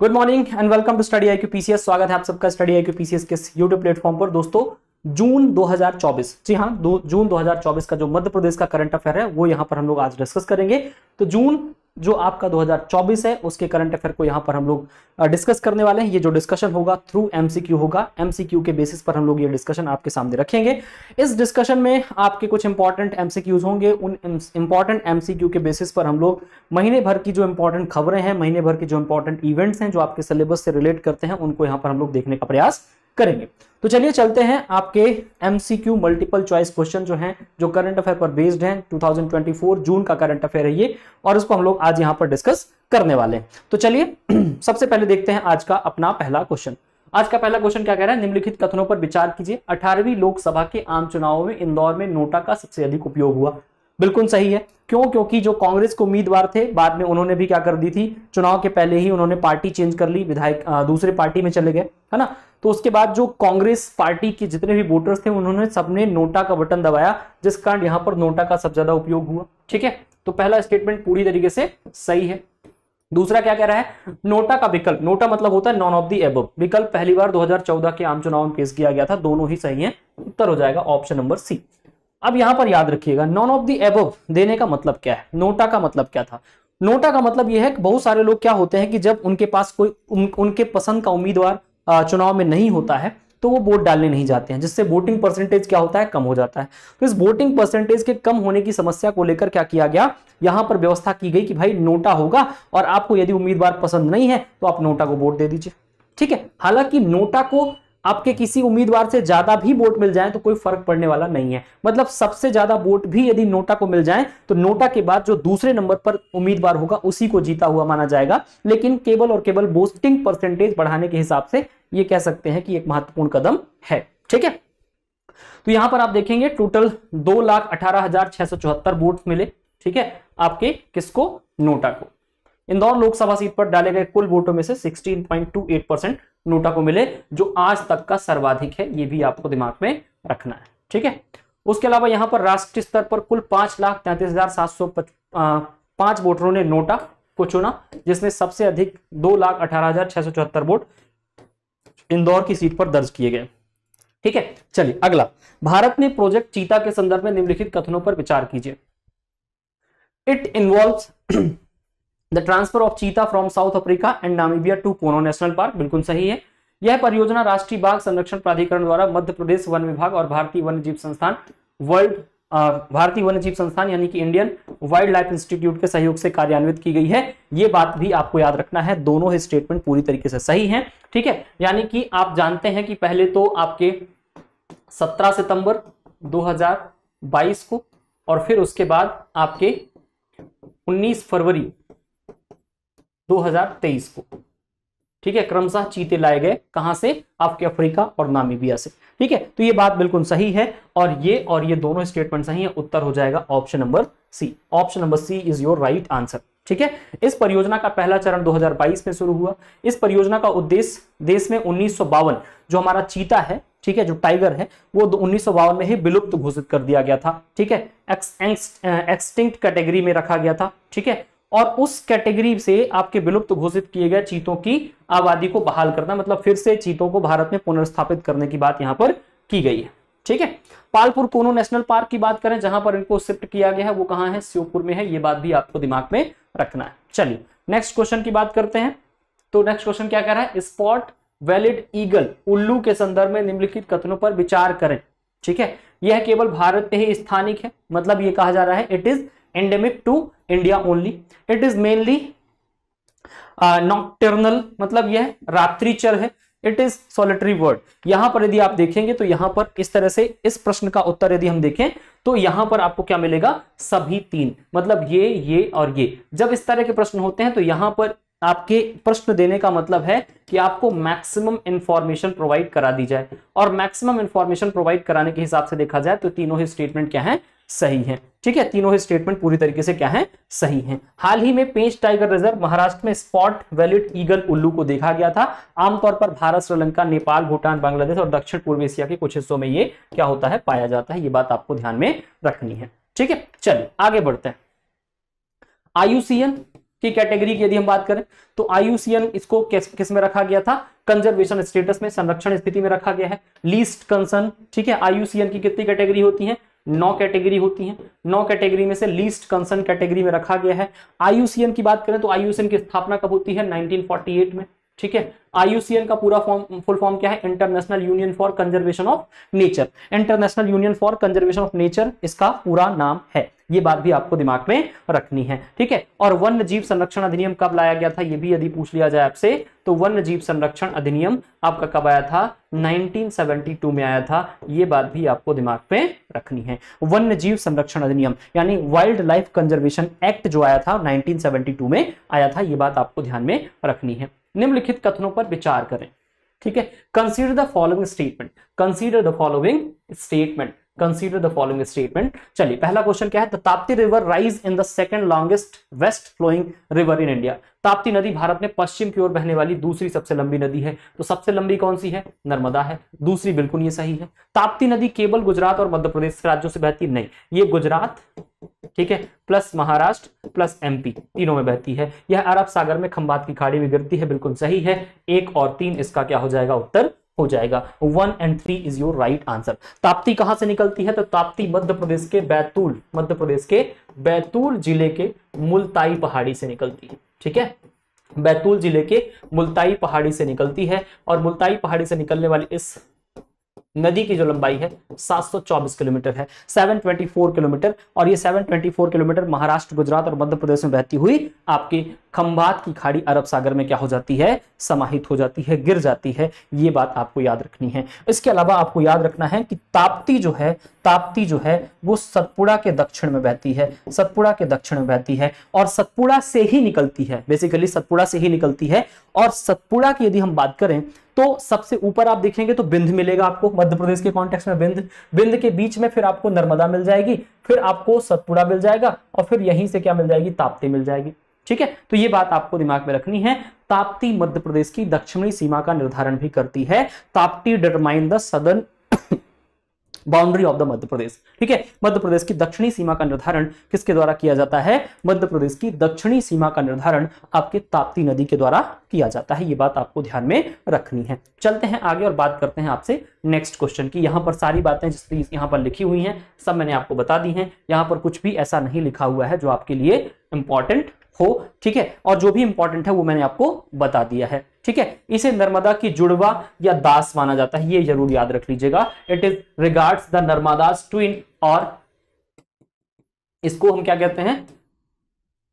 good morning and welcome to study I PCS स्वागत है आप सबका स्टडी आई पीसीएस के यूट्यूब प्लेटफॉर्म पर दोस्तों जून 2024 जी हाँ दो जून 2024 का जो मध्य प्रदेश का करंट अफेयर है वो यहाँ पर हम लोग आज डिस्कस करेंगे तो जून जो आपका 2024 है उसके करंट अफेयर को यहाँ पर हम लोग डिस्कस करने वाले हैं ये जो डिस्कशन होगा थ्रू एमसीक्यू होगा एमसीक्यू के बेसिस पर हम लोग ये डिस्कशन आपके सामने रखेंगे इस डिस्कशन में आपके कुछ इंपॉर्टेंट एमसीक्यूज होंगे उन इंपॉर्टेंट एमसीक्यू के बेसिस पर हम लोग महीने भर की जो इंपॉर्टेंट खबरें हैं महीने भर के जो इंपॉर्टेंट इवेंट्स हैं जो आपके सिलेबस से रिलेट करते हैं उनको यहाँ पर हम लोग देखने का प्रयास करेंगे तो चलिए चलते हैं आपके एमसीक्यू मल्टीपल चॉइस क्वेश्चन जो हैं जो करंट अफेयर पर बेस्ड हैं 2024 जून का करंट अफेयर है ये और इसको हम लोग आज यहां पर डिस्कस करने वाले हैं तो चलिए सबसे पहले देखते हैं आज का अपना पहला क्वेश्चन आज का पहला क्वेश्चन क्या कह रहा है निम्नलिखित कथनों पर विचार कीजिए अठारहवीं लोकसभा के आम चुनावों में इंदौर में नोटा का सबसे अधिक उपयोग हुआ बिल्कुल सही है क्यों क्योंकि जो कांग्रेस के उम्मीदवार थे बाद में उन्होंने भी क्या कर दी थी चुनाव के पहले ही उन्होंने पार्टी चेंज कर ली विधायक दूसरे पार्टी में चले गए है ना तो उसके बाद जो कांग्रेस पार्टी के जितने भी वोटर्स थे उन्होंने सबने नोटा का बटन दबाया जिस कारण यहां पर नोटा का सबसे ज्यादा उपयोग हुआ ठीक है तो पहला स्टेटमेंट पूरी तरीके से सही है दूसरा क्या कह रहा है नोटा का विकल्प नोटा मतलब होता है नॉन ऑफ दी एब विकल्प पहली बार 2014 के आम चुनाव में पेश किया गया था दोनों ही सही है उत्तर हो जाएगा ऑप्शन नंबर सी अब यहां पर याद रखिएगा नॉन ऑफ दी एब देने का मतलब क्या है नोटा का मतलब क्या था नोटा का मतलब यह है कि बहुत सारे लोग क्या होते हैं कि जब उनके पास कोई उन, उनके पसंद का उम्मीदवार चुनाव में नहीं होता है तो वो वोट डालने नहीं जाते हैं जिससे वोटिंग परसेंटेज क्या होता है कम हो जाता है तो इस वोटिंग परसेंटेज के कम होने की समस्या को लेकर क्या किया गया यहां पर व्यवस्था की गई कि भाई नोटा होगा और आपको यदि उम्मीदवार पसंद नहीं है तो आप नोटा को वोट दे दीजिए ठीक है हालांकि नोटा को आपके किसी उम्मीदवार से ज्यादा भी वोट मिल जाए तो कोई फर्क पड़ने वाला नहीं है मतलब सबसे ज्यादा वोट भी यदि नोटा को मिल जाए तो नोटा के बाद जो दूसरे नंबर पर उम्मीदवार होगा उसी को जीता हुआ माना जाएगा लेकिन केवल और केवल बोस्टिंग परसेंटेज बढ़ाने के हिसाब से ये कह सकते हैं कि एक महत्वपूर्ण कदम है ठीक है तो यहां पर आप देखेंगे टोटल दो लाख अठारह हजार छह सौ चौहत्तर वोट मिले ठीक है आपके किसको नोटा को इंदौर लोकसभा सीट पर डाले गए कुल वोटों में से 16.28 परसेंट नोटा को मिले जो आज तक का सर्वाधिक है ये भी आपको दिमाग में रखना है ठीक है उसके अलावा यहां पर राष्ट्रीय स्तर पर कुल पांच लाख तैंतीस हजार सात सौ पांच वोटरों ने नोटा को चुना जिसमें सबसे अधिक दो लाख अठारह हजार छह सौ चौहत्तर वोट इंदौर की सीट पर दर्ज किए गए ठीक है चलिए अगला भारत में प्रोजेक्ट चीता के संदर्भ में निम्नलिखित कथनों पर विचार कीजिए it involve the transfer of cheetah from South Africa and Namibia to Kuno national park बिल्कुल सही है यह परियोजना राष्ट्रीय बाघ संरक्षण प्राधिकरण द्वारा मध्य प्रदेश वन विभाग और भारतीय वन्य जीव संस्थान वर्ल्ड भारतीय वन्य जीव संस्थान यानी कि इंडियन वाइल्ड लाइफ इंस्टीट्यूट के सहयोग से कार्यान्वित की गई है ये बात भी आपको याद रखना है दोनों ही स्टेटमेंट पूरी तरीके से सही है ठीक है यानी कि आप जानते हैं कि पहले तो आपके 17 सितंबर 2022 को और फिर उसके बाद आपके 19 फरवरी 2023 को ठीक है क्रमशः चीते लाए गए कहां से आपके अफ्रीका और नामीबिया से ठीक है तो ये बात बिल्कुल सही है और ये और ये दोनों स्टेटमेंट सही है उत्तर हो जाएगा option number C option number C is your right answer ठीक है इस परियोजना का पहला चरण 2022 में शुरू हुआ इस परियोजना का उद्देश्य देश में उन्नीस जो हमारा चीता है ठीक है जो टाइगर है वो उन्नीस में ही विलुप्त घोषित कर दिया गया था ठीक है एक्स, एक्सटिंक्ट कैटेगरी में रखा गया था ठीक है और उस कैटेगरी से आपके विलुप्त घोषित किए गए चीतों की आबादी को बहाल करना मतलब फिर से चीतों को भारत में पुनर्स्थापित करने की बात यहां पर की गई है ठीक है पालपुर कोनो नेशनल पार्क की बात करें जहां पर इनको शिफ्ट किया गया है वो कहां है श्योपुर में है ये बात भी आपको दिमाग में रखना है चलिए नेक्स्ट क्वेश्चन की बात करते हैं तो नेक्स्ट क्वेश्चन क्या कह रहा है स्पॉट वैलिड ईगल उल्लू के संदर्भ में निम्नलिखित कथनों पर विचार करें ठीक है यह केवल भारत में ही स्थानिक है मतलब यह कहा जा रहा है it is endemic to India only it is mainly nocturnal मतलब यह रात्रिचर है इट इज सोलिटरी वर्ड यहां पर यदि आप देखेंगे तो यहां पर इस तरह से इस प्रश्न का उत्तर यदि हम देखें तो यहां पर आपको क्या मिलेगा सभी तीन मतलब ये ये और ये जब इस तरह के प्रश्न होते हैं तो यहां पर आपके प्रश्न देने का मतलब है कि आपको मैक्सिमम इंफॉर्मेशन प्रोवाइड करा दी जाए और मैक्सिमम इंफॉर्मेशन प्रोवाइड कराने के हिसाब से देखा जाए तो तीनों ही स्टेटमेंट क्या है सही है ठीक है तीनों ही स्टेटमेंट पूरी तरीके से क्या है सही है हाल ही में पेंच टाइगर रिजर्व महाराष्ट्र में स्पॉट वैलिड ईगल उल्लू को देखा गया था आमतौर पर भारत श्रीलंका नेपाल भूटान बांग्लादेश और दक्षिण पूर्व एशिया के कुछ हिस्सों में ये क्या होता है पाया जाता है ये बात आपको ध्यान में रखनी है ठीक है चलिए आगे बढ़ते हैं आयुसीएन की कैटेगरी की यदि हम बात करें तो आयुसीएन इसको किस किस में रखा गया था कंजर्वेशन स्टेटस में संरक्षण स्थिति में रखा गया है लीस्ट कंसर्न ठीक है आयुसीएन की कितनी कैटेगरी होती है नौ कैटेगरी होती हैं नौ कैटेगरी में से लीस्ट कंसर्न कैटेगरी में रखा गया है आईयूसीएन की बात करें तो आईयूसीएन की स्थापना कब होती है 1948 में ठीक है आईयूसीएन का पूरा फॉर्म फुल फॉर्म क्या है international union for conservation of nature international union for conservation of nature इसका पूरा नाम है ये बात भी आपको दिमाग में रखनी है ठीक है और वन्य जीव संरक्षण अधिनियम कब लाया गया था ये भी यदि पूछ लिया जाए आपसे तो वन्य जीव संरक्षण अधिनियम आपका कब आया था 1972 में आया था ये बात भी आपको दिमाग में रखनी है वन्य जीव संरक्षण अधिनियम यानी वाइल्ड लाइफ कंजर्वेशन एक्ट जो आया था 1972 में आया था यह बात आपको ध्यान में रखनी है निम्नलिखित कथनों पर विचार करें ठीक है consider the following statement consider the following statement consider the following statement चलिए पहला क्वेश्चन क्या है the Tapti river rise in the second longest west flowing river in India Tapti नदी भारत में पश्चिम की ओर बहने वाली दूसरी सबसे लंबी नदी है तो सबसे लंबी कौन सी है नर्मदा है दूसरी बिल्कुल ये सही है ताप्ती नदी केवल गुजरात और मध्य प्रदेश के राज्यों से बहती नहीं ये गुजरात ठीक है प्लस महाराष्ट्र प्लस एमपी तीनों में बहती है यह अरब सागर में खंबात की खाड़ी में गिरती है बिल्कुल सही है एक और तीन इसका क्या हो जाएगा उत्तर हो जाएगा one and three is your right answer Tapti कहां से निकलती है तो ताप्ती मध्य प्रदेश के बैतूल मध्य प्रदेश के बैतूल जिले के मुल्ताई पहाड़ी से निकलती है ठीक है बैतूल जिले के मुल्ताई पहाड़ी से निकलती है और मुल्ताई पहाड़ी से निकलने वाली इस नदी की जो लंबाई है 724 किलोमीटर है 724 किलोमीटर और ये 724 किलोमीटर महाराष्ट्र गुजरात और मध्य प्रदेश में बहती हुई आपकी खम्बात की खाड़ी अरब सागर में क्या हो जाती है समाहित हो जाती है गिर जाती है ये बात आपको याद रखनी है इसके अलावा आपको याद रखना है कि ताप्ती जो है ताप्ती जो है वो सतपुड़ा के दक्षिण में बहती है सतपुड़ा के दक्षिण में बहती है और सतपुड़ा से ही निकलती है बेसिकली सतपुड़ा से ही निकलती है और सतपुड़ा की यदि हम बात करें तो सबसे ऊपर आप देखेंगे तो बिंद मिलेगा आपको मध्य प्रदेश के कॉन्टेक्स में बिंद बिंद के बीच में फिर आपको नर्मदा मिल जाएगी फिर आपको सतपुड़ा मिल जाएगा और फिर यहीं से क्या मिल जाएगी ताप्ती मिल जाएगी ठीक है तो ये बात आपको दिमाग में रखनी है ताप्ती मध्य प्रदेश की दक्षिणी सीमा का निर्धारण भी करती है Tapti determine the southern boundary of the Madhya Pradesh ठीक है मध्य प्रदेश की दक्षिणी सीमा का निर्धारण किसके द्वारा किया जाता है मध्य प्रदेश की दक्षिणी सीमा का निर्धारण आपके ताप्ती नदी के द्वारा किया जाता है ये बात आपको ध्यान में रखनी है चलते हैं आगे और बात करते हैं आपसे नेक्स्ट क्वेश्चन की यहाँ पर सारी बातें जिस यहाँ पर लिखी हुई हैं सब मैंने आपको बता दी हैं यहाँ पर कुछ भी ऐसा नहीं लिखा हुआ है जो आपके लिए इंपॉर्टेंट हो ठीक है और जो भी इंपॉर्टेंट है वो मैंने आपको बता दिया है ठीक है इसे नर्मदा की जुड़वा या दास माना जाता है ये जरूर याद रख लीजिएगा it is regards the Narmada's twin और इसको हम क्या कहते हैं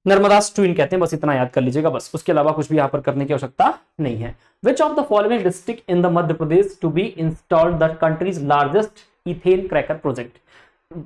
नर्मदास ट्विन कहते हैं बस इतना याद कर लीजिएगा बस उसके अलावा कुछ भी यहां पर करने की आवश्यकता नहीं है which of the following district in the Madhya Pradesh to be installed the country's largest ethane cracker project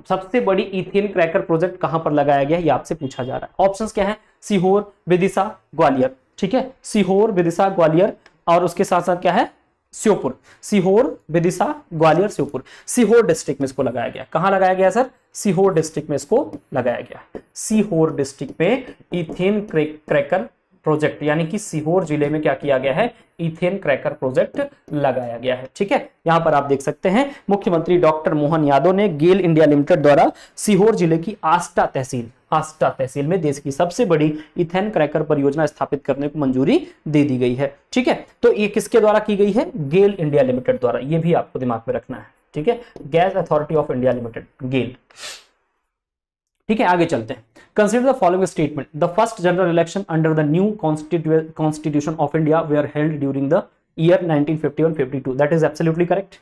सबसे बड़ी इथेन क्रैकर प्रोजेक्ट कहां पर लगाया गया है ये आपसे पूछा जा रहा है ऑप्शंस क्या है सीहोर विदिशा ग्वालियर ठीक है सीहोर विदिशा ग्वालियर और उसके साथ साथ क्या है श्योपुर सीहोर विदिशा ग्वालियर श्योपुर सीहोर डिस्ट्रिक्ट में इसको लगाया गया कहां लगाया गया सर सीहोर डिस्ट्रिक्ट में इसको लगाया गया सीहोर डिस्ट्रिक्ट में इथेन क्रैकर प्रोजेक्ट यानी कि सीहोर जिले में क्या किया गया है इथेन क्रैकर प्रोजेक्ट लगाया गया है ठीक है यहां पर आप देख सकते हैं मुख्यमंत्री डॉक्टर मोहन यादव ने गेल इंडिया लिमिटेड द्वारा सीहोर जिले की आस्टा तहसील आस्टा तहसील में देश की सबसे बड़ी इथेन क्रैकर परियोजना स्थापित करने को मंजूरी दे दी गई है ठीक है तो ये किसके द्वारा की गई है गेल इंडिया लिमिटेड द्वारा ये भी आपको दिमाग में रखना है ठीक है gas authority of India limited GAIL ठीक है आगे चलते हैं consider the following statement the first general election under the new constitution of India were held during the year nineteen fifty that is absolutely correct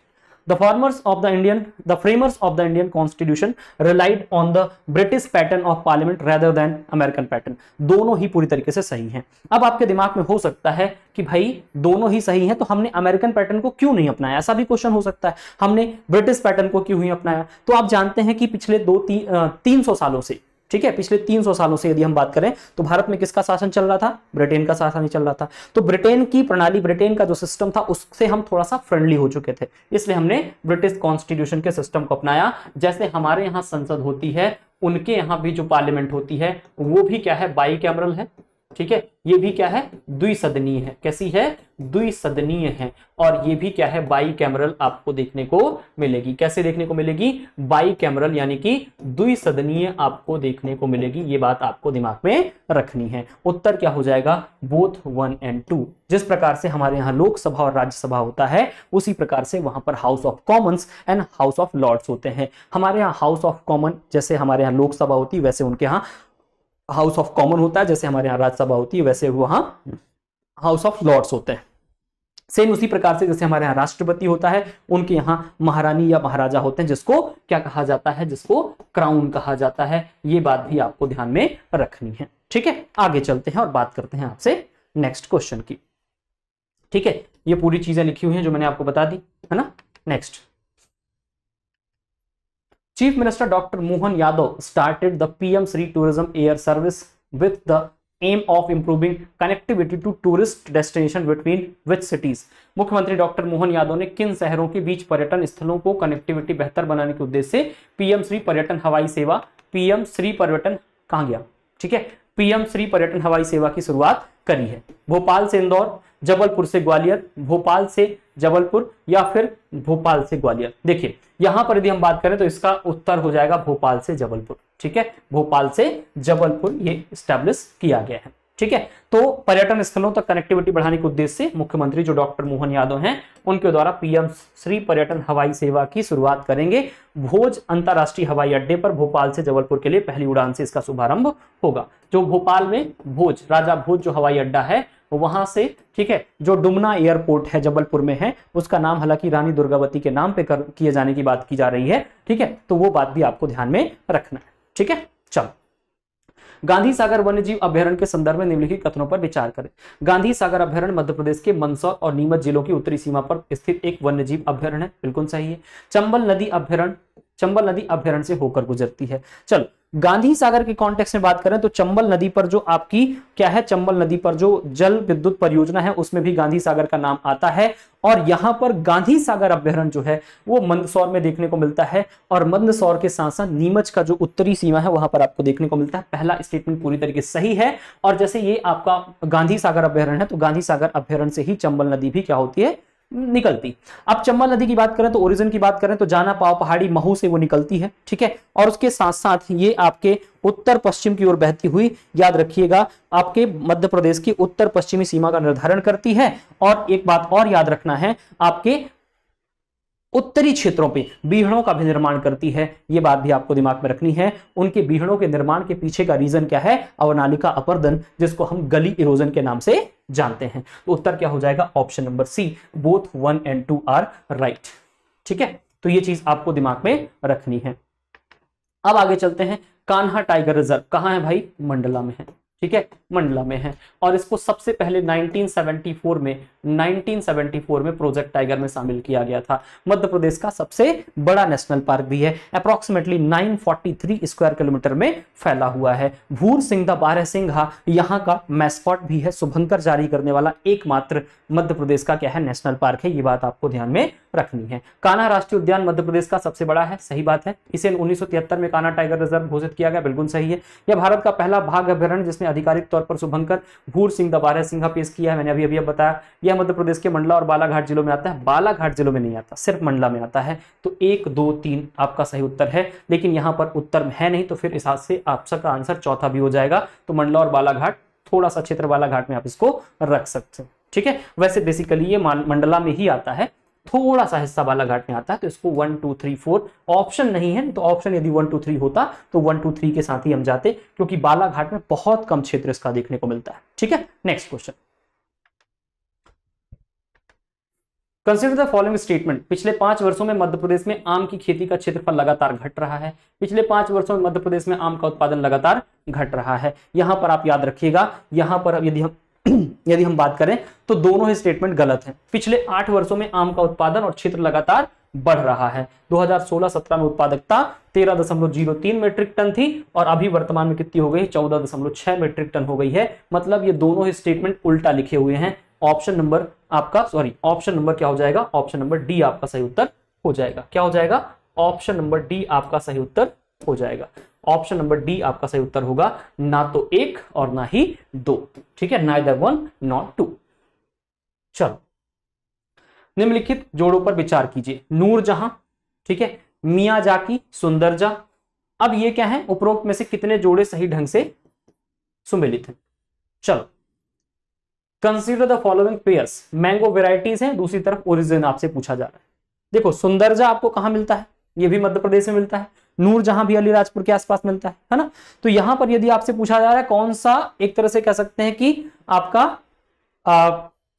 the farmers of the indian the framers of the indian constitution relied on the british pattern of parliament rather than american pattern दोनों ही पूरी तरीके से सही हैं अब आपके दिमाग में हो सकता है कि भाई दोनों ही सही हैं तो हमने अमेरिकन पैटर्न को क्यों नहीं अपनाया ऐसा भी क्वेश्चन हो सकता है हमने ब्रिटिश पैटर्न को क्यों ही अपनाया तो आप जानते हैं कि पिछले दो ती, तीन सौ सालों से ठीक है पिछले 300 सालों से यदि हम बात करें तो भारत में किसका शासन चल रहा था ब्रिटेन का शासन ही चल रहा था तो ब्रिटेन की प्रणाली ब्रिटेन का जो सिस्टम था उससे हम थोड़ा सा फ्रेंडली हो चुके थे इसलिए हमने ब्रिटिश कॉन्स्टिट्यूशन के सिस्टम को अपनाया जैसे हमारे यहाँ संसद होती है उनके यहाँ भी जो पार्लियामेंट होती है वो भी क्या है बाई कैमरल है ठीक है ये भी क्या है द्विसदनीय है कैसी है द्विसदनीय है और ये भी क्या है बाई कैमरल आपको देखने को मिलेगी कैसे देखने को मिलेगी बाई कैमरल यानी कि द्विसदनीय आपको देखने को मिलेगी ये बात आपको दिमाग में रखनी है उत्तर क्या हो जाएगा बोथ वन एंड टू जिस प्रकार से हमारे यहाँ लोकसभा और राज्यसभा होता है उसी प्रकार से वहां पर House of Commons and House of Lords होते हैं हमारे यहाँ हाउस ऑफ कॉमन जैसे हमारे यहाँ लोकसभा होती वैसे उनके यहाँ हाउस ऑफ कॉमन होता है जैसे हमारे यहाँ राज्यसभा होती है वैसे वहां हाउस ऑफ लॉर्ड्स होते हैं सेम उसी प्रकार से जैसे हमारे यहाँ राष्ट्रपति होता है उनके यहाँ महारानी या महाराजा होते हैं जिसको क्या कहा जाता है जिसको क्राउन कहा जाता है ये बात भी आपको ध्यान में रखनी है ठीक है आगे चलते हैं और बात करते हैं आपसे नेक्स्ट क्वेश्चन की ठीक है ये पूरी चीजें लिखी हुई हैं जो मैंने आपको बता दी है ना next chief minister doctor Mohan Yadav started the PM Shri tourism air service with the aim of improving connectivity to tourist destination between which cities मुख्यमंत्री डॉक्टर मोहन यादव ने किन शहरों के बीच पर्यटन स्थलों को कनेक्टिविटी बेहतर बनाने के उद्देश्य से पीएम श्री पर्यटन हवाई सेवा पीएम श्री पर्यटन कहा गया ठीक है पीएम श्री पर्यटन हवाई सेवा की शुरुआत करी है भोपाल से इंदौर जबलपुर से ग्वालियर भोपाल से जबलपुर या फिर भोपाल से ग्वालियर देखिए यहां पर यदि हम बात करें तो इसका उत्तर हो जाएगा भोपाल से जबलपुर ठीक है भोपाल से जबलपुर ये स्टैब्लिश किया गया है ठीक है तो पर्यटन स्थलों तक कनेक्टिविटी बढ़ाने के उद्देश्य से मुख्यमंत्री जो डॉक्टर मोहन यादव हैं उनके द्वारा पीएम श्री पर्यटन हवाई सेवा की शुरुआत करेंगे भोज अंतर्राष्ट्रीय हवाई अड्डे पर भोपाल से जबलपुर के लिए पहली उड़ान से इसका शुभारंभ होगा जो भोपाल में भोज राजा भोज जो हवाई अड्डा है वहां से ठीक है जो डुमना एयरपोर्ट है जबलपुर में है उसका नाम हालांकि रानी दुर्गावती के नाम पे किए जाने की बात की जा रही है ठीक है तो वो बात भी आपको ध्यान में रखना है ठीक है चलो गांधी सागर वन्यजीव अभ्यारण्य के संदर्भ में निम्नलिखित कथनों पर विचार करें गांधी सागर अभ्यारण मध्य प्रदेश के मंदसौर और नीमच जिलों की उत्तरी सीमा पर स्थित एक वन्यजीव अभ्यारण है बिल्कुल सही है चंबल नदी अभ्यारण चंबल नदी अभ्यारण्य से होकर गुजरती है चलो गांधी सागर के कॉन्टेक्स में बात करें तो चंबल नदी पर जो आपकी क्या है चंबल नदी पर जो जल विद्युत परियोजना है उसमें भी गांधी सागर का नाम आता है और यहां पर गांधी सागर अभ्यारण जो है वो मंदसौर में देखने को मिलता है और मंदसौर के साथ साथ नीमच का जो उत्तरी सीमा है वहां पर आपको देखने को मिलता है पहला स्टेटमेंट पूरी तरीके से सही है और जैसे ये आपका गांधी सागर अभ्यारण है तो गांधी सागर अभ्यारण से ही चंबल नदी भी क्या होती है निकलती अब चंबल नदी की बात करें तो ओरिजिन की बात करें तो जाना पाव पहाड़ी महू से वो निकलती है ठीक है और उसके साथ साथ ये आपके उत्तर पश्चिम की ओर बहती हुई याद रखिएगा आपके मध्य प्रदेश की उत्तर पश्चिमी सीमा का निर्धारण करती है और एक बात और याद रखना है आपके उत्तरी क्षेत्रों पे बीहड़ों का भी निर्माण करती है यह बात भी आपको दिमाग में रखनी है उनके बीहड़ों के निर्माण के पीछे का रीजन क्या है अवनालिका अपर्दन जिसको हम गली इरोजन के नाम से जानते हैं तो उत्तर क्या हो जाएगा option number C both one and two are right ठीक है तो यह चीज आपको दिमाग में रखनी है अब आगे चलते हैं कान्हा टाइगर रिजर्व कहां है भाई मंडला में है ठीक है मंडला में है और इसको सबसे पहले 1974 में 1974 में प्रोजेक्ट टाइगर में शामिल किया गया था मध्य प्रदेश का सबसे बड़ा नेशनल पार्क भी है अप्रोक्सीमेटली 943 स्क्वायर किलोमीटर में फैला हुआ है भूर सिंह द बारह सिंघा यहाँ का मैस्कॉट भी है शुभंकर जारी करने वाला एकमात्र मध्य प्रदेश का क्या है नेशनल पार्क है ये बात आपको ध्यान में रखनी है काना राष्ट्रीय उद्यान मध्य प्रदेश का सबसे बड़ा है सही बात है इसे उन्नीस में काना टाइगर रिजर्व घोषित किया गया बिल्कुल सही है यह भारत का पहला भाग अभ्यारण जिसमें आधिकारिक तौर पर शुभंकर भूर सिंह दबारे सिंह पेश किया है मैंने अभी अभी बताया यह मध्य प्रदेश के मंडला और बालाघाट जिलों में आता है बालाघाट जिलों में नहीं आता सिर्फ मंडला में आता है तो एक दो तीन आपका सही उत्तर है लेकिन यहां पर उत्तर है नहीं तो फिर इस हाथ से आप सबका आंसर चौथा भी हो जाएगा तो मंडला और बालाघाट थोड़ा सा क्षेत्र बालाघाट में आप इसको रख सकते हैं ठीक है वैसे बेसिकली ये मंडला में ही आता है थोड़ा सा हिस्सा घाट में आता है तो इसको one two three four option नहीं है तो ऑप्शन यदि वन टू थ्री होता तो वन टू थ्री के साथ ही हम जाते क्योंकि बालाघाट में बहुत कम क्षेत्र इसका देखने को मिलता है ठीक है next question consider the following statement पिछले पांच वर्षों में मध्य प्रदेश में आम की खेती का क्षेत्रफल लगातार घट रहा है पिछले पांच वर्षों में मध्य प्रदेश में आम का उत्पादन लगातार घट रहा है यहां पर आप याद रखिएगा यहां पर यदि हम यदि हम बात करें तो दोनों ही स्टेटमेंट गलत है पिछले आठ वर्षों में आम का उत्पादन और क्षेत्र लगातार बढ़ रहा है 2016-17 में उत्पादकता 13.03 मीट्रिक टन थी और अभी वर्तमान में कितनी हो गई 14.6 मीट्रिक टन हो गई है मतलब ये दोनों ही स्टेटमेंट उल्टा लिखे हुए हैं ऑप्शन नंबर आपका सॉरी ऑप्शन नंबर क्या हो जाएगा ऑप्शन नंबर डी आपका सही उत्तर हो जाएगा क्या हो जाएगा ऑप्शन नंबर डी आपका सही उत्तर हो जाएगा ऑप्शन नंबर डी आपका सही उत्तर होगा ना तो एक और ना ही दो ठीक है ना वन नॉट टू चलो निम्नलिखित जोड़ों पर विचार कीजिए नूर जहां ठीक है मियाँ जाकी जा अब ये क्या है उपरोक्त में से कितने जोड़े सही ढंग से सुमिलित हैं चलो consider the following pairs mango varieties हैं दूसरी तरफ ओरिजिन आपसे पूछा जा रहा है देखो सुंदरजा आपको कहां मिलता है ये भी मध्य प्रदेश में मिलता है नूर जहां भी अलीराजपुर के आसपास मिलता है है ना तो यहां पर यदि आपसे पूछा जा रहा है कौन सा एक तरह से कह सकते हैं कि आपका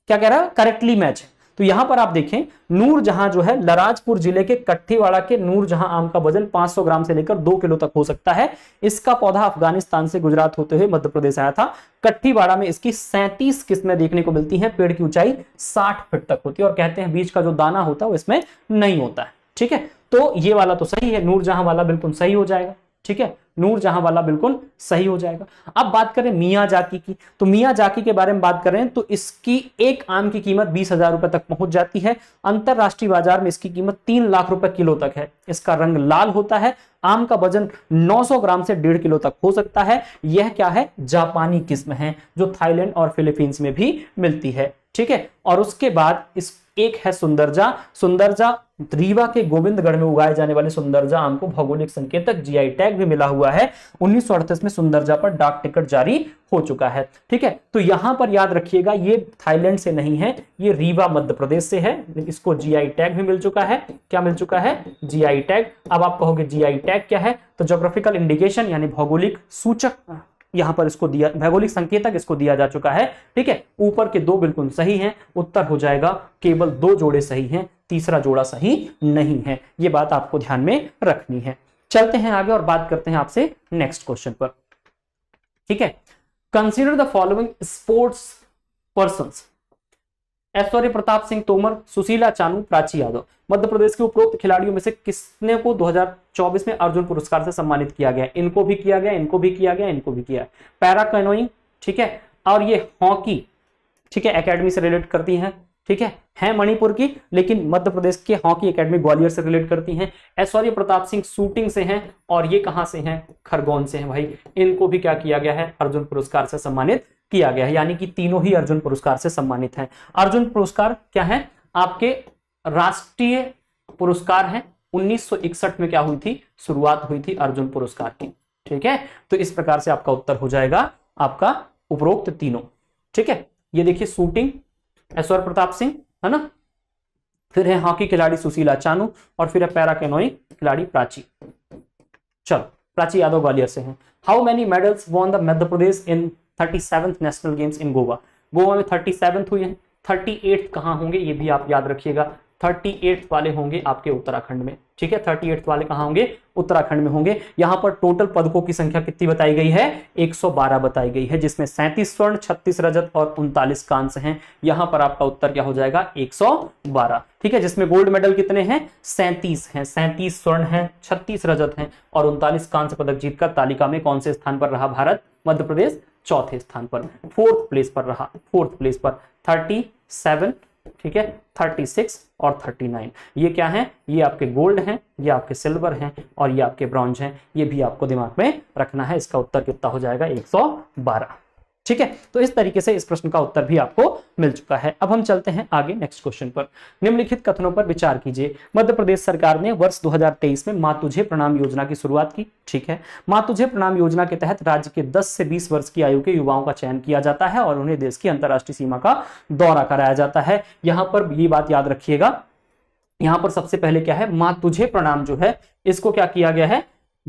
क्या कह रहा है करेक्टली मैच है तो यहां पर आप देखें नूर जहां जो है लराजपुर जिले के कट्ठीवाड़ा के नूर जहां आम का वजन 500 ग्राम से लेकर 2 किलो तक हो सकता है इसका पौधा अफगानिस्तान से गुजरात होते हुए मध्य प्रदेश आया था कट्ठीवाड़ा में इसकी 37 किस्में देखने को मिलती हैं पेड़ की ऊंचाई 60 फीट तक होती है और कहते हैं बीज का जो दाना होता है वो इसमें नहीं होता है ठीक है तो ये वाला तो सही है नूर जहां वाला बिल्कुल सही हो जाएगा ठीक है नूर जहां वाला बिल्कुल सही हो जाएगा अब बात करें मिया जाकी की तो मिया जाकी के बारे में बात करें तो इसकी एक आम की कीमत बीस हजार रुपए तक पहुंच जाती है अंतरराष्ट्रीय बाजार में इसकी कीमत तीन लाख रुपए किलो तक है इसका रंग लाल होता है आम का वजन 900 ग्राम से डेढ़ किलो तक हो सकता है यह क्या है जापानी किस्म है जो थाईलैंड और फिलीपींस में भी मिलती है ठीक है और उसके बाद इस एक है सुंदरजा सुंदरजा रीवा के गोविंदगढ़ में उगाए जाने वाले सुंदरजा आम को भौगोलिक संकेतक जीआई टैग भी मिला हुआ है उन्नीस में सुंदरजा पर डाक टिकट जारी हो चुका है ठीक है तो यहां पर याद रखिएगा ये थाईलैंड से नहीं है ये रीवा मध्य प्रदेश से है इसको जीआई टैग भी मिल चुका है क्या मिल चुका है जीआई टैग अब आप कहोगे जीआई टैग क्या है तो जोग्राफिकल इंडिकेशन यानी भौगोलिक सूचक यहां पर इसको दिया भौगोलिक संकेतक इसको दिया जा चुका है ठीक है ऊपर के दो बिल्कुल सही हैं उत्तर हो जाएगा केवल दो जोड़े सही हैं तीसरा जोड़ा सही नहीं है ये बात आपको ध्यान में रखनी है चलते हैं आगे और बात करते हैं आपसे नेक्स्ट क्वेश्चन पर ठीक है consider the following sports person Aishwary Pratap Singh Tomar Sushila Chanu Prachi Yadav Madhya Pradesh के उपरोक्त खिलाड़ियों में से किसने को 2024 में अर्जुन पुरस्कार से सम्मानित किया गया इनको भी किया गया इनको भी किया गया इनको भी किया पैरा कैनोइंग ठीक है और ये हॉकी ठीक है एकेडमी से रिलेट करती हैं ठीक है हैं मणिपुर की लेकिन मध्य प्रदेश के हॉकी एकेडमी ग्वालियर से रिलेट करती हैं ऐश्वर्य प्रताप सिंह शूटिंग से हैं और ये कहाँ से हैं खरगोन से हैं भाई इनको भी क्या किया गया है अर्जुन पुरस्कार से सम्मानित किया गया है यानी कि तीनों ही अर्जुन पुरस्कार से सम्मानित हैं अर्जुन पुरस्कार क्या है आपके राष्ट्रीय पुरस्कार हैं 1961 में क्या हुई थी शुरुआत हुई थी अर्जुन पुरस्कार की ठीक है तो इस प्रकार से आपका उत्तर हो जाएगा आपका उपरोक्त तीनों ठीक है ये देखिए शूटिंग ऐश्वर प्रताप सिंह है ना फिर है हॉकी खिलाड़ी सुशीला चानू और फिर है पैरा कैनोई खिलाड़ी प्राची चलो प्राची यादव ग्वालियर से है how many medals won the Madhya Pradesh in thirty national games in Goa Goa में थर्टी हुए हैं थर्टी एट्थ कहाँ होंगे ये भी आप याद रखिएगा थर्टी एट्थ वाले होंगे आपके उत्तराखंड में ठीक है थर्टी एट्थ वाले कहाँ होंगे उत्तराखंड में होंगे यहाँ पर टोटल पदकों की संख्या कितनी बताई गई है 112 बताई गई है जिसमें सैंतीस स्वर्ण छत्तीस रजत और उनतालीस कांस्य हैं यहाँ पर आपका उत्तर क्या हो जाएगा 112 ठीक है जिसमें गोल्ड मेडल कितने हैं सैंतीस हैं सैंतीस स्वर्ण हैं छत्तीस रजत हैं और उनतालीस कांस्य पदक जीतकर तालिका में कौन से स्थान पर रहा भारत मध्य प्रदेश चौथे स्थान पर फोर्थ प्लेस पर रहा फोर्थ प्लेस पर थर्टी सेवन ठीक है थर्टी सिक्स और थर्टी नाइन ये क्या है ये आपके गोल्ड हैं ये आपके सिल्वर हैं और ये आपके ब्रॉन्ज हैं ये भी आपको दिमाग में रखना है इसका उत्तर कितना हो जाएगा एक सौ बारह ठीक है तो इस तरीके से इस प्रश्न का उत्तर भी आपको मिल चुका है अब हम चलते हैं आगे नेक्स्ट क्वेश्चन पर निम्नलिखित कथनों पर विचार कीजिए मध्य प्रदेश सरकार ने वर्ष 2023 में माँ तुझे प्रणाम योजना की शुरुआत की ठीक है माँ तुझे प्रणाम योजना के तहत राज्य के 10 से 20 वर्ष की आयु के युवाओं का चयन किया जाता है और उन्हें देश की अंतर्राष्ट्रीय सीमा का दौरा कराया जाता है यहां पर ये बात याद रखिएगा यहां पर सबसे पहले क्या है माँ तुझे प्रणाम जो है इसको क्या किया गया है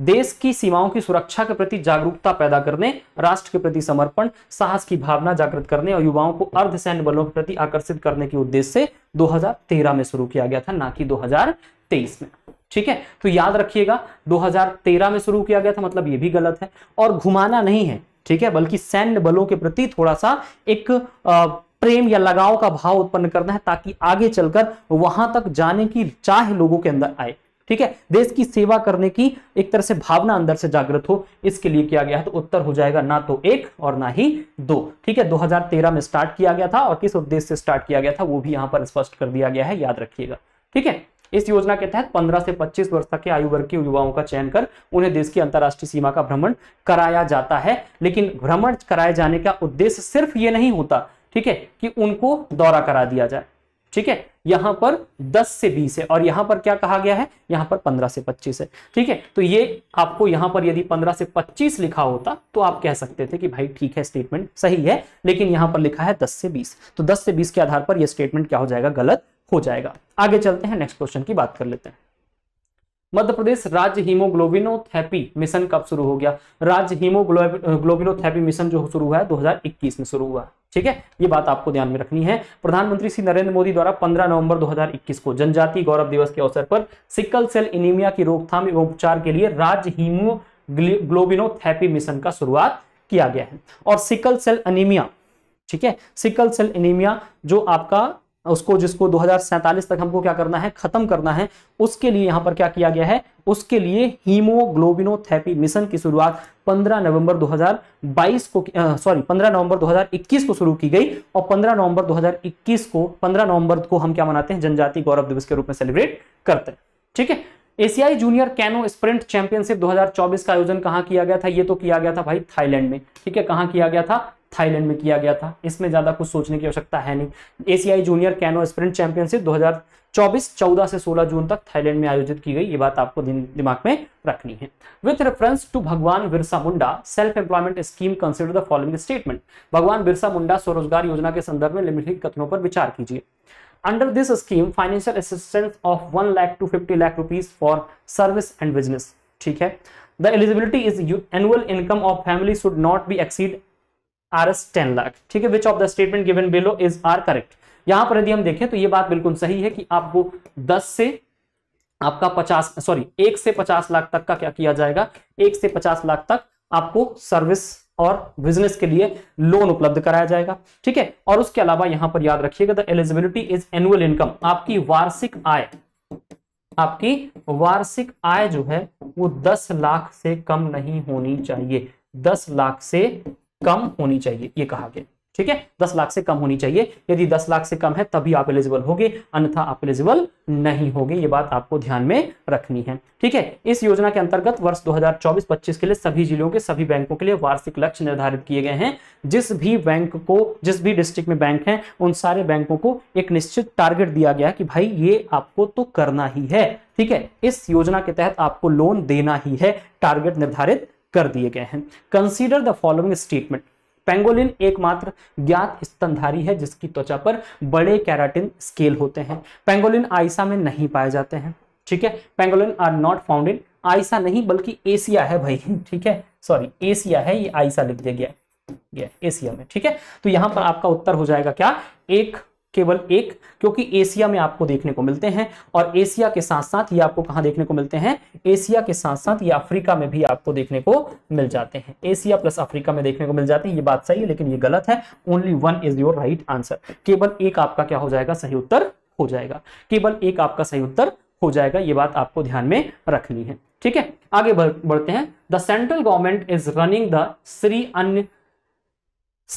देश की सीमाओं की सुरक्षा के प्रति जागरूकता पैदा करने राष्ट्र के प्रति समर्पण साहस की भावना जागृत करने और युवाओं को अर्ध सैन्य बलों के प्रति आकर्षित करने के उद्देश्य से 2013 में शुरू किया गया था ना कि 2023 में ठीक है तो याद रखिएगा 2013 में शुरू किया गया था मतलब ये भी गलत है और घुमाना नहीं है ठीक है बल्कि सैन्य बलों के प्रति थोड़ा सा एक प्रेम या लगाव का भाव उत्पन्न करना है ताकि आगे चलकर वहां तक जाने की चाह लोगों के अंदर आए ठीक है देश की सेवा करने की एक तरह से भावना अंदर से जागृत हो इसके लिए किया गया है तो उत्तर हो जाएगा ना तो एक और ना ही दो ठीक है 2013 में स्टार्ट किया गया था और किस उद्देश्य से स्टार्ट किया गया था वो भी यहां पर स्पष्ट कर दिया गया है याद रखिएगा ठीक है इस योजना के तहत 15 से 25 वर्ष तक के आयु वर्ग के युवाओं का चयन कर उन्हें देश की अंतर्राष्ट्रीय सीमा का भ्रमण कराया जाता है लेकिन भ्रमण कराए जाने का उद्देश्य सिर्फ ये नहीं होता ठीक है कि उनको दौरा करा दिया जाए ठीक है यहां पर 10 से 20 है और यहां पर क्या कहा गया है यहां पर 15 से 25 है ठीक है तो ये आपको यहां पर यदि 15 से 25 लिखा होता तो आप कह सकते थे कि भाई ठीक है स्टेटमेंट सही है लेकिन यहां पर लिखा है 10 से 20 तो 10 से 20 के आधार पर यह स्टेटमेंट क्या हो जाएगा गलत हो जाएगा आगे चलते हैं नेक्स्ट क्वेश्चन की बात कर लेते हैं मध्य प्रदेश राज्य हीमोग्लोबिनोथेपी मिशन कब शुरू हो गया राज्य हीमोग्लोबिनोथेपी मिशन जो शुरू हुआ है 2021 में शुरू हुआ ठीक है ये बात आपको ध्यान में रखनी है प्रधानमंत्री श्री नरेंद्र मोदी द्वारा 15 नवंबर 2021 को जनजातीय गौरव दिवस के अवसर पर सिकल सेल इनिमिया की रोकथाम एवं उपचार के लिए राज्य हीमोग्लोबिनोथेपी मिशन का शुरुआत किया गया है और सिकल सेल अनिमिया ठीक है सिकल सेल एनीमिया जो आपका उसको जिसको दो तक हमको क्या करना है खत्म करना है उसके लिए यहां पर क्या किया गया है उसके लिए हीमोग्लोबिनोथेरेपी मिशन की शुरुआत 15 नवंबर 2022 को सॉरी 15 नवंबर 2021 को शुरू की गई और 15 नवंबर 2021 को 15 नवंबर को हम क्या मनाते हैं जनजाति गौरव दिवस के रूप में सेलिब्रेट करते हैं ठीक है एशियाई जूनियर कैनो स्प्रिंट चैंपियनशिप 2024 का आयोजन कहां किया गया था यह तो किया गया था भाई थाईलैंड में ठीक है कहां किया गया था थाईलैंड में किया गया था इसमें ज़्यादा कुछ सोचने की आवश्यकता है नहीं एशियाई जूनियर कैनो स्प्रिंट चैंपियनशिप 2024 14 से 16 जून तक थाईलैंड में आयोजित की गई ये बात आपको दिमाग में रखनी है with reference to Bhagwan Birsa Munda self employment scheme consider the following statement Bhagwan Birsa मुंडा स्वरोजगार योजना के संदर्भ में लिमिटेड कथनों पर विचार कीजिए under this scheme financial assistance of one lakh to fifty lakh rupees for service and business ठीक है the eligibility is annual income of family should not be exceed R S ten lakh ठीक है which of the statement given below is are correct यहां पर यदि हम देखें तो ये बात बिल्कुल सही है कि आपको दस से आपका पचास सॉरी एक से पचास लाख तक का क्या किया जाएगा एक से पचास लाख तक आपको सर्विस और बिजनेस के लिए लोन उपलब्ध कराया जाएगा ठीक है और उसके अलावा यहां पर याद रखिएगा the eligibility is annual income आपकी वार्षिक आय आपकी वार्षिक आय जो है वो दस लाख से कम नहीं होनी चाहिए दस लाख से कम होनी चाहिए ये कहा गया ठीक है दस लाख से कम होनी चाहिए यदि दस लाख से कम है तभी आप एलिजिबल होगे अन्यथा आप एलिजिबल नहीं होगे ये बात आपको ध्यान में रखनी है ठीक है इस योजना के अंतर्गत वर्ष 2024-25 के लिए सभी जिलों के सभी बैंकों के लिए वार्षिक लक्ष्य निर्धारित किए गए हैं जिस भी बैंक को जिस भी डिस्ट्रिक्ट में बैंक है उन सारे बैंकों को एक निश्चित टारगेट दिया गया कि भाई ये आपको तो करना ही है ठीक है इस योजना के तहत आपको लोन देना ही है टारगेट निर्धारित कर दिए गए हैं consider the following statement pangolin एकमात्र ज्ञात स्तनधारी है जिसकी त्वचा पर बड़े कैराटिन स्केल होते हैं पेंगोलिन आइसा में नहीं पाए जाते हैं ठीक है pangolin are not found in आइसा नहीं बल्कि एशिया है भाई ठीक है सॉरी एशिया है ये आइसा लिख दिया गया एशिया में ठीक है तो यहां पर आपका उत्तर हो जाएगा क्या एक केवल एक क्योंकि एशिया में आपको देखने को मिलते हैं और एशिया के साथ साथ ये आपको कहां देखने को मिलते हैं एशिया के साथ साथ ये अफ्रीका में भी आपको देखने को मिल जाते हैं एशिया प्लस अफ्रीका में देखने को मिल जाते हैं ये बात सही है लेकिन ये गलत है only one is your right answer केवल एक आपका क्या हो जाएगा सही उत्तर हो जाएगा केवल एक आपका सही उत्तर हो जाएगा ये बात आपको ध्यान में रखनी है ठीक है आगे बढ़ते हैं the central government is running the Shri अन्य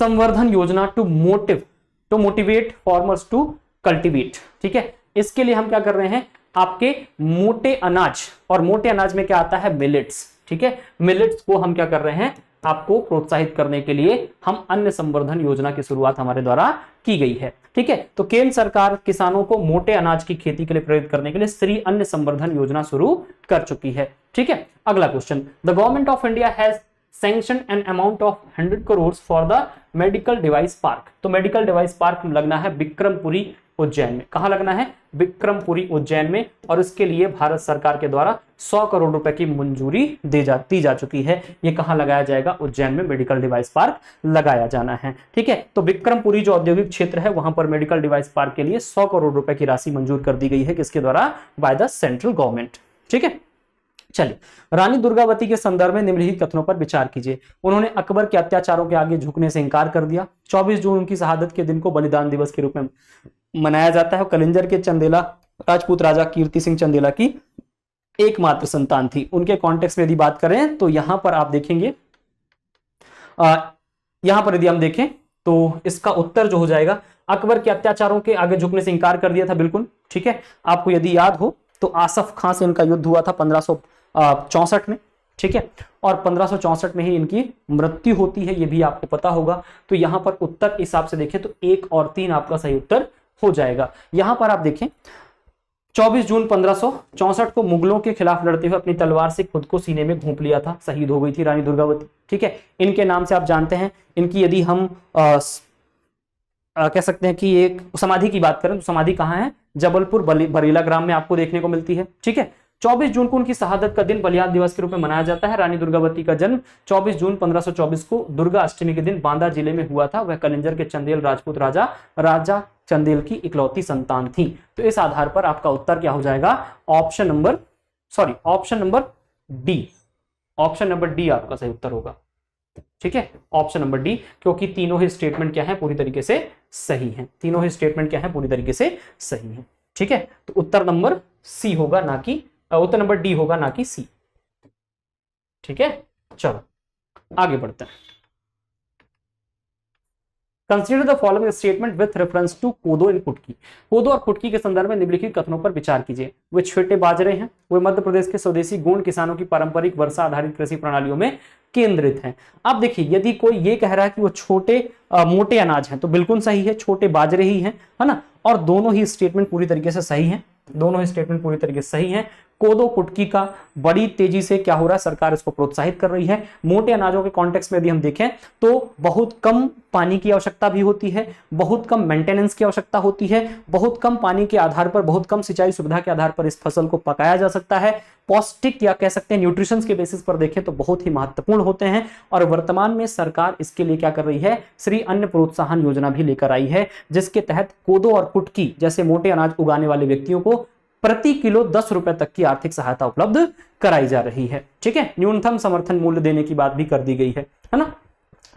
संवर्धन योजना to motive to motivate farmers to cultivate ठीक है इसके लिए हम क्या कर रहे हैं आपके मोटे अनाज और मोटे अनाज में क्या आता है मिलेट्स ठीक है मिलेट्स को हम क्या कर रहे हैं आपको प्रोत्साहित करने के लिए हम अन्य संवर्धन योजना की शुरुआत हमारे द्वारा की गई है ठीक है तो केंद्र सरकार किसानों को मोटे अनाज की खेती के लिए प्रेरित करने के लिए श्री अन्य संवर्धन योजना शुरू कर चुकी है ठीक है अगला question the government of India has sanction an amount of hundred crore for the medical device park तो मेडिकल डिवाइस पार्क लगना है विक्रमपुरी उज्जैन में कहा लगना है विक्रमपुरी उज्जैन में और इसके लिए भारत सरकार के द्वारा 100 करोड़ रुपए की मंजूरी दी जा दी जा चुकी है ये कहा लगाया जाएगा उज्जैन में मेडिकल डिवाइस पार्क लगाया जाना है ठीक है तो विक्रमपुरी जो औद्योगिक क्षेत्र है वहां पर मेडिकल डिवाइस पार्क के लिए सौ करोड़ रुपए की राशि मंजूर कर दी गई है किसके द्वारा बाय द सेंट्रल गवर्नमेंट ठीक है चलिए रानी दुर्गावती के संदर्भ में निम्नलिखित कथनों पर विचार कीजिए उन्होंने अकबर के अत्याचारों के आगे झुकने से इंकार कर दिया 24 जून उनकी शहादत के दिन को बलिदान दिवस के रूप में मनाया जाता है कलिंजर के चंदेला राजपूत राजा कीर्ति सिंह चंदेला की एकमात्र संतान थी उनके कॉन्टेक्स में यदि बात करें तो यहां पर आप देखेंगे आ, यहां पर यदि हम देखें तो इसका उत्तर जो हो जाएगा अकबर के अत्याचारों के आगे झुकने से इंकार कर दिया था बिल्कुल ठीक है आपको यदि याद हो तो आसफ खां से इनका युद्ध हुआ था पंद्रह चौंसठ में ठीक है और पंद्रह में ही इनकी मृत्यु होती है ये भी आपको पता होगा तो यहां पर उत्तर हिसाब से देखें तो एक और तीन आपका सही उत्तर हो जाएगा यहां पर आप देखें 24 जून पंद्रह को मुगलों के खिलाफ लड़ते हुए अपनी तलवार से खुद को सीने में घूप लिया था शहीद हो गई थी रानी दुर्गावती ठीक है इनके नाम से आप जानते हैं इनकी यदि हम आ, आ, कह सकते हैं कि एक समाधि की बात करें तो समाधि कहाँ है जबलपुर बरेला ग्राम में आपको देखने को मिलती है ठीक है 24 जून को उनकी शहादत का दिन बलियान दिवस के रूप में मनाया जाता है रानी दुर्गावती का जन्म 24 जून 1524 को दुर्गा अष्टमी के दिन बांदा जिले में हुआ था वह कलिंजर के चंदेल राजपूत राजा राजा चंदेल की इकलौती संतान थी तो इस आधार पर आपका उत्तर क्या हो जाएगा option number sorry option number D option number D आपका सही उत्तर होगा ठीक है ऑप्शन नंबर डी क्योंकि तीनों ही स्टेटमेंट क्या है पूरी तरीके से सही है तीनों ही स्टेटमेंट क्या है पूरी तरीके से सही है ठीक है तो उत्तर नंबर सी होगा ना कि उत्तर नंबर डी होगा ना कि सी ठीक है चलो आगे बढ़ते हैं consider the following statement with reference to kodo and kutki कोदो और कुटकी के संदर्भ में निम्नलिखित कथनों पर विचार कीजिए वे छोटे बाजरे हैं वे मध्य प्रदेश के स्वदेशी गुण किसानों की पारंपरिक वर्षा आधारित कृषि प्रणालियों में केंद्रित हैं अब देखिए यदि कोई ये कह रहा है कि वो छोटे आ, मोटे अनाज हैं तो बिल्कुल सही है छोटे बाजरे ही हैं है ना और दोनों ही स्टेटमेंट पूरी तरीके से सही है दोनों ही स्टेटमेंट पूरी तरीके से सही है कोदो कुटकी का बड़ी तेजी से क्या हो रहा है सरकार इसको प्रोत्साहित कर रही है मोटे अनाजों के कॉन्टेक्स्ट में यदि हम देखें तो बहुत कम पानी की आवश्यकता भी होती है बहुत कम मेंटेनेंस की आवश्यकता होती है बहुत कम पानी के आधार पर बहुत कम सिंचाई सुविधा के आधार पर इस फसल को पकाया जा सकता है पौष्टिक या कह सकते हैं न्यूट्रिशन के बेसिस पर देखें तो बहुत ही महत्वपूर्ण होते हैं और वर्तमान में सरकार इसके लिए क्या कर रही है श्री अन्न प्रोत्साहन योजना भी लेकर आई है जिसके तहत कोदो और कुटकी जैसे मोटे अनाज उगाने वाले व्यक्तियों को प्रति किलो दस रुपए तक की आर्थिक सहायता उपलब्ध कराई जा रही है ठीक है न्यूनतम समर्थन मूल्य देने की बात भी कर दी गई है है ना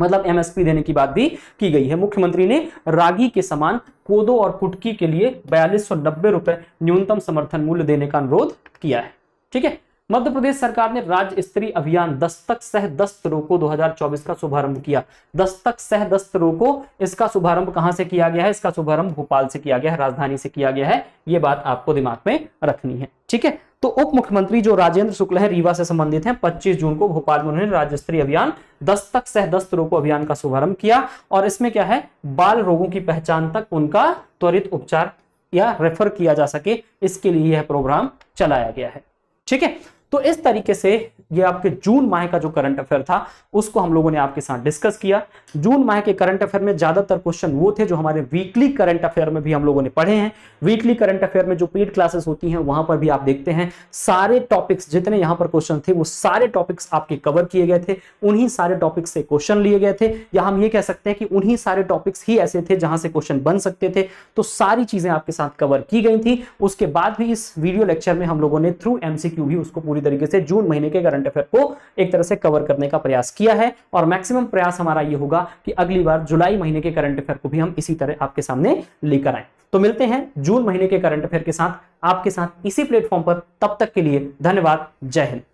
मतलब एमएसपी देने की बात भी की गई है मुख्यमंत्री ने रागी के समान कोदो और कुटकी के लिए बयालीस सौ नब्बे रुपए न्यूनतम समर्थन मूल्य देने का अनुरोध किया है ठीक है मध्य प्रदेश सरकार ने राज्य स्तरीय अभियान दस्तक सह दस्त रोको 2024 का शुभारंभ किया दस्तक सह दस्त रोको इसका शुभारंभ कहां से किया गया है इसका शुभारंभ भोपाल से किया गया है राजधानी से किया गया है ये बात आपको दिमाग में रखनी है ठीक है तो उप मुख्यमंत्री जो राजेंद्र शुक्ल है रीवा से संबंधित हैं 25 जून को भोपाल में उन्होंने राज्य स्तरीय अभियान दस्तक सह दस्त रोको अभियान का शुभारंभ किया और इसमें क्या है बाल रोगों की पहचान तक उनका त्वरित उपचार या रेफर किया जा सके इसके लिए यह प्रोग्राम चलाया गया है ठीक है तो इस तरीके से ये आपके जून माह का जो करंट अफेयर था उसको हम लोगों ने आपके साथ डिस्कस किया जून माह के करंट अफेयर में ज्यादातर क्वेश्चन वो थे जो हमारे वीकली करंट अफेयर में भी हम लोगों ने पढ़े हैं वीकली करंट अफेयर में जो पेड क्लासेस होती हैं वहां पर भी आप देखते हैं सारे टॉपिक्स जितने यहां पर क्वेश्चन थे वो सारे टॉपिक्स आपके कवर किए गए थे उन्हीं सारे टॉपिक्स से क्वेश्चन लिए गए थे या हम ये कह सकते हैं कि उन्हीं सारे टॉपिक्स ही ऐसे थे जहां से क्वेश्चन बन सकते थे तो सारी चीजें आपके साथ कवर की गई थी उसके बाद भी इस वीडियो लेक्चर में हम लोगों ने थ्रू एमसीक्यू भी उसको पूरी तरीके से जून महीने के करंट अफेयर को एक तरह से कवर करने का प्रयास किया है और मैक्सिमम प्रयास हमारा ये होगा कि अगली बार जुलाई महीने के करंट अफेयर को भी हम इसी तरह आपके सामने लेकर आए तो मिलते हैं जून महीने के करंट अफेयर के साथ आपके साथ इसी प्लेटफॉर्म पर तब तक के लिए धन्यवाद जय हिंद